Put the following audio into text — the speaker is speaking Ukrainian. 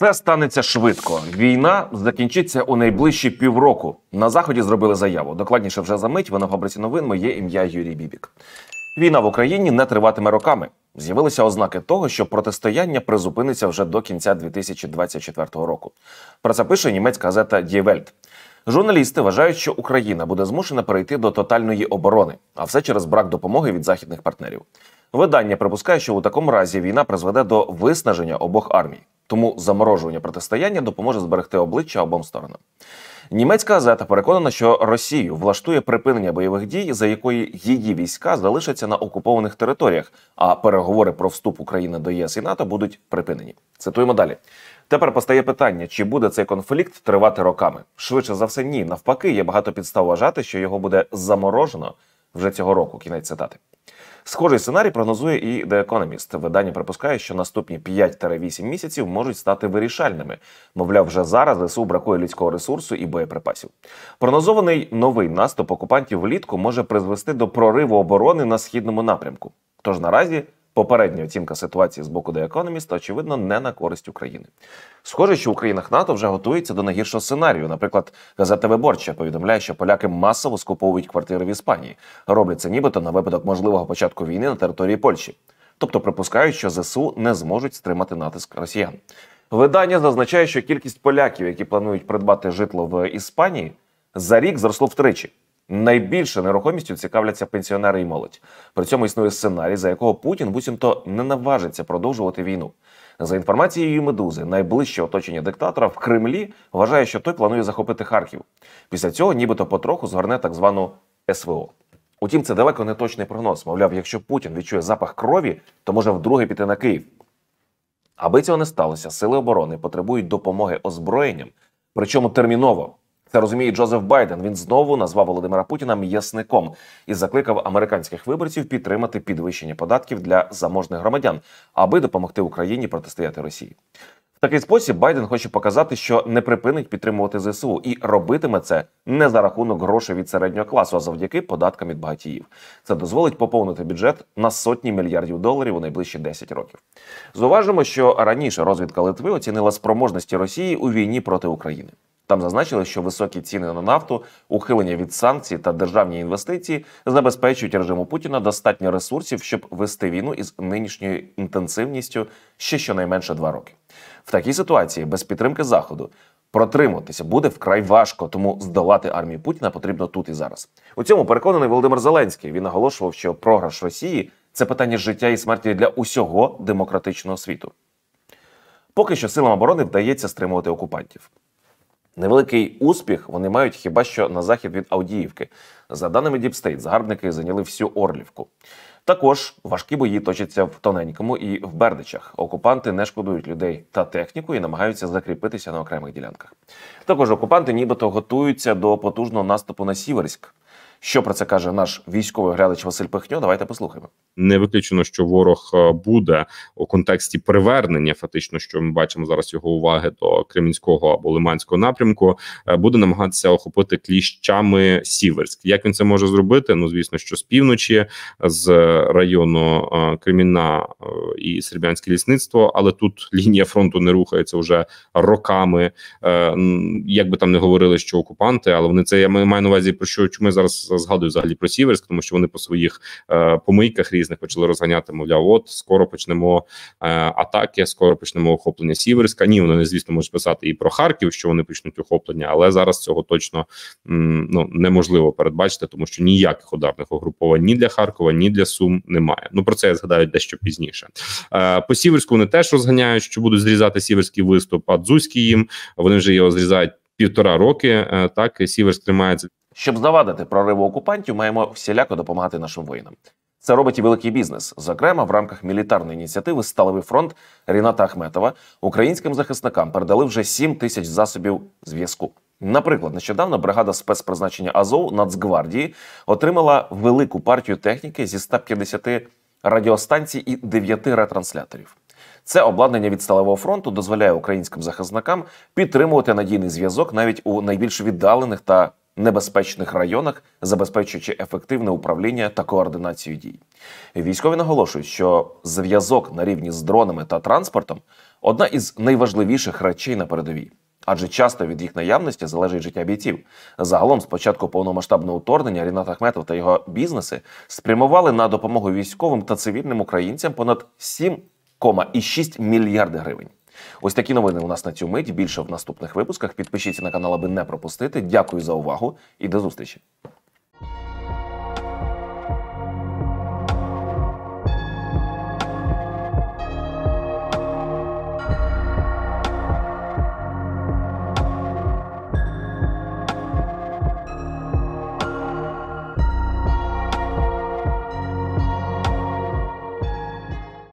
Це станеться швидко. Війна закінчиться у найближчі півроку. На заході зробили заяву. Докладніше вже за мить. Вона в фабриці новин. Моє ім'я Юрій Бібік. Війна в Україні не триватиме роками. З'явилися ознаки того, що протистояння призупиниться вже до кінця 2024 року. Про це пише німецька газета Die Журналісти вважають, що Україна буде змушена перейти до тотальної оборони, а все через брак допомоги від західних партнерів. Видання припускає, що у такому разі війна призведе до виснаження обох армій, тому заморожування протистояння допоможе зберегти обличчя обом сторонам. Німецька газета переконана, що Росію влаштує припинення бойових дій, за якої її війська залишаться на окупованих територіях, а переговори про вступ України до ЄС і НАТО будуть припинені. Цитуємо далі. Тепер постає питання, чи буде цей конфлікт тривати роками? Швидше за все, ні. Навпаки, є багато підстав вважати, що його буде заморожено вже цього року. Кінець цитати. Схожий сценарій прогнозує і The Economist. Видання припускає, що наступні 5-8 місяців можуть стати вирішальними. Мовляв, вже зараз ЗСУ бракує людського ресурсу і боєприпасів. Прогнозований новий наступ окупантів влітку може призвести до прориву оборони на східному напрямку. Тож наразі Попередня оцінка ситуації з боку The Economist, очевидно, не на користь України. Схоже, що в країнах НАТО вже готується до найгіршого сценарію. Наприклад, газета Виборча повідомляє, що поляки масово скуповують квартири в Іспанії, роблять це нібито на випадок можливого початку війни на території Польщі, тобто припускають, що ЗСУ не зможуть стримати натиск росіян. Видання зазначає, що кількість поляків, які планують придбати житло в Іспанії, за рік зросло втричі. Найбільше нерухомістю цікавляться пенсіонери і молодь. При цьому існує сценарій, за якого Путін буцімто не наважиться продовжувати війну. За інформацією медузи, найближче оточення диктатора в Кремлі вважає, що той планує захопити Харків. Після цього, нібито потроху, згорне так звану СВО. Утім, це далеко не точний прогноз. Мовляв, якщо Путін відчує запах крові, то може вдруге піти на Київ. Аби цього не сталося, сили оборони потребують допомоги озброєнням, причому терміново. Це розуміє Джозеф Байден. Він знову назвав Володимира Путіна м'ясником і закликав американських виборців підтримати підвищення податків для заможних громадян, аби допомогти Україні протистояти Росії. В такий спосіб Байден хоче показати, що не припинить підтримувати ЗСУ і робитиме це не за рахунок грошей від середнього класу, а завдяки податкам від багатіїв. Це дозволить поповнити бюджет на сотні мільярдів доларів у найближчі 10 років. Зуважимо, що раніше розвідка Литви оцінила спроможності Росії у війні проти України. Там зазначили, що високі ціни на нафту, ухилення від санкцій та державні інвестиції забезпечують режиму Путіна достатньо ресурсів, щоб вести війну із нинішньою інтенсивністю ще щонайменше два роки. В такій ситуації без підтримки заходу. Протриматися буде вкрай важко, тому здолати армію Путіна потрібно тут і зараз. У цьому переконаний Володимир Зеленський. Він наголошував, що програш Росії це питання життя і смерті для усього демократичного світу. Поки що силам оборони вдається стримувати окупантів. Невеликий успіх вони мають хіба що на захід від Авдіївки. За даними Діпстейт, загарбники зайняли всю Орлівку. Також важкі бої точаться в тоненькому і в Бердичах. Окупанти не шкодують людей та техніку і намагаються закріпитися на окремих ділянках. Також окупанти, нібито готуються до потужного наступу на Сіверськ. Що про це каже наш військовий глядач Василь Пихньо? Давайте послухаємо. Не виключено, що ворог е, буде у контексті привернення, фактично, що ми бачимо зараз його уваги до Кремінського або Лиманського напрямку, е, буде намагатися охопити кліщами Сіверськ. Як він це може зробити? Ну звісно, що з півночі, з району е, Креміна і Сербянське лісництво, але тут лінія фронту не рухається вже роками. Як би там не говорили, що окупанти, але вони це я маю на увазі про що чому ми зараз згадую взагалі про Сіверськ, тому що вони по своїх е, помийках різних почали розганяти. Мовляв, от скоро почнемо е, атаки, скоро почнемо охоплення Сіверська. Ні, вони звісно можуть писати і про Харків, що вони почнуть охоплення, але зараз цього точно м, ну неможливо передбачити, тому що ніяких ударних угруповань ні для Харкова, ні для Сум немає. Ну про це я згадаю дещо пізніше. Е, по Сіверську вони теж розганяють, що будуть зрізати сіверський виступ. а Дзузький їм вони вже його зрізають. Півтора роки е, так сіверськ тримається щоб завадити прориву окупантів, маємо всіляко допомагати нашим воїнам. Це робить і великий бізнес, зокрема в рамках мілітарної ініціативи Сталевий фронт Ріната Ахметова українським захисникам передали вже 7 тисяч засобів зв'язку. Наприклад, нещодавно бригада спецпризначення Азов Нацгвардії отримала велику партію техніки зі 150 радіостанцій і 9 ретрансляторів. Це обладнання від сталевого фронту дозволяє українським захисникам підтримувати надійний зв'язок навіть у найбільш віддалених та небезпечних районах, забезпечуючи ефективне управління та координацію дій. Військові наголошують, що зв'язок на рівні з дронами та транспортом одна із найважливіших речей на передовій. Адже часто від їх наявності залежить життя бійців. Загалом, спочатку повномасштабного вторгнення Рінат Ахметов та його бізнеси спрямували на допомогу військовим та цивільним українцям понад 7,6 мільярди гривень. Ось такі новини у нас на цю мить. Більше в наступних випусках. Підпишіться на канал, аби не пропустити. Дякую за увагу і до зустрічі.